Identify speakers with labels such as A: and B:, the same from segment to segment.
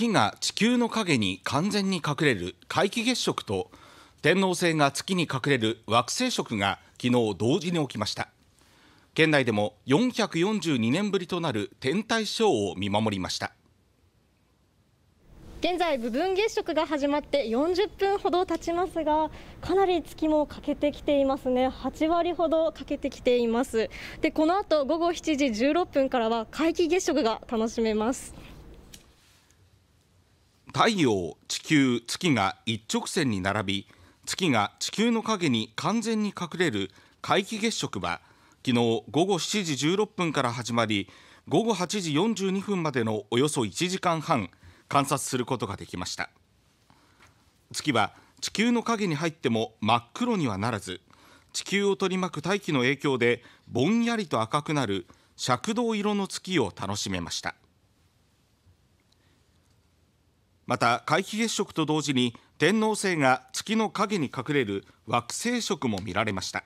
A: 月が地球の影に完全に隠れる皆既月食と天王星が月に隠れる惑星食が昨日同時に起きました県内でも442年ぶりとなる天体ショーを見守りました
B: 現在部分月食が始まって40分ほど経ちますがかなり月も欠けてきていますね8割ほど欠けてきていますでこの後午後7時16分からは皆既月食が楽しめます
A: 太陽、地球、月が一直線に並び月が地球の影に完全に隠れる皆既月食は昨日午後7時16分から始まり午後8時42分までのおよそ1時間半観察することができました月は地球の影に入っても真っ黒にはならず地球を取り巻く大気の影響でぼんやりと赤くなる赤銅色の月を楽しめましたまた皆既月食と同時に天王星が月の影に隠れる惑星食も見られました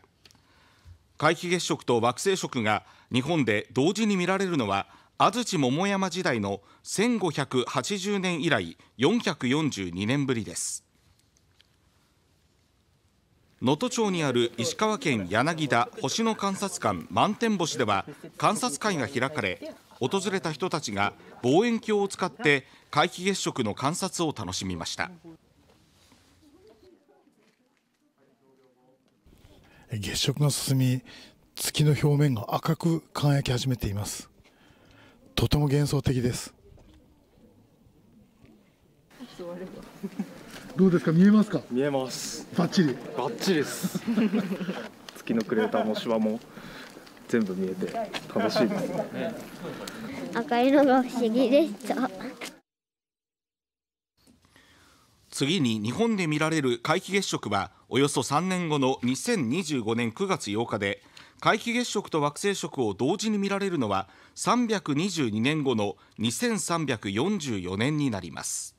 A: 皆既月食と惑星食が日本で同時に見られるのは安土桃山時代の1580年以来442年ぶりです能登町にある石川県柳田星野観察館満天星では観察会が開かれ訪れた人たちが望遠鏡を使って皆既月食の観察を楽しみました
B: 月食が進み月の表面が赤く輝き始めていますとても幻想的ですどうですか見えますか見えますバッチリ
A: バッチリです月のクレーターもシワも全部見えて楽しいです
B: 赤いのが不思議でした
A: 次に日本で見られる皆既月食はおよそ3年後の2025年9月8日で皆既月食と惑星食を同時に見られるのは322年後の2344年になります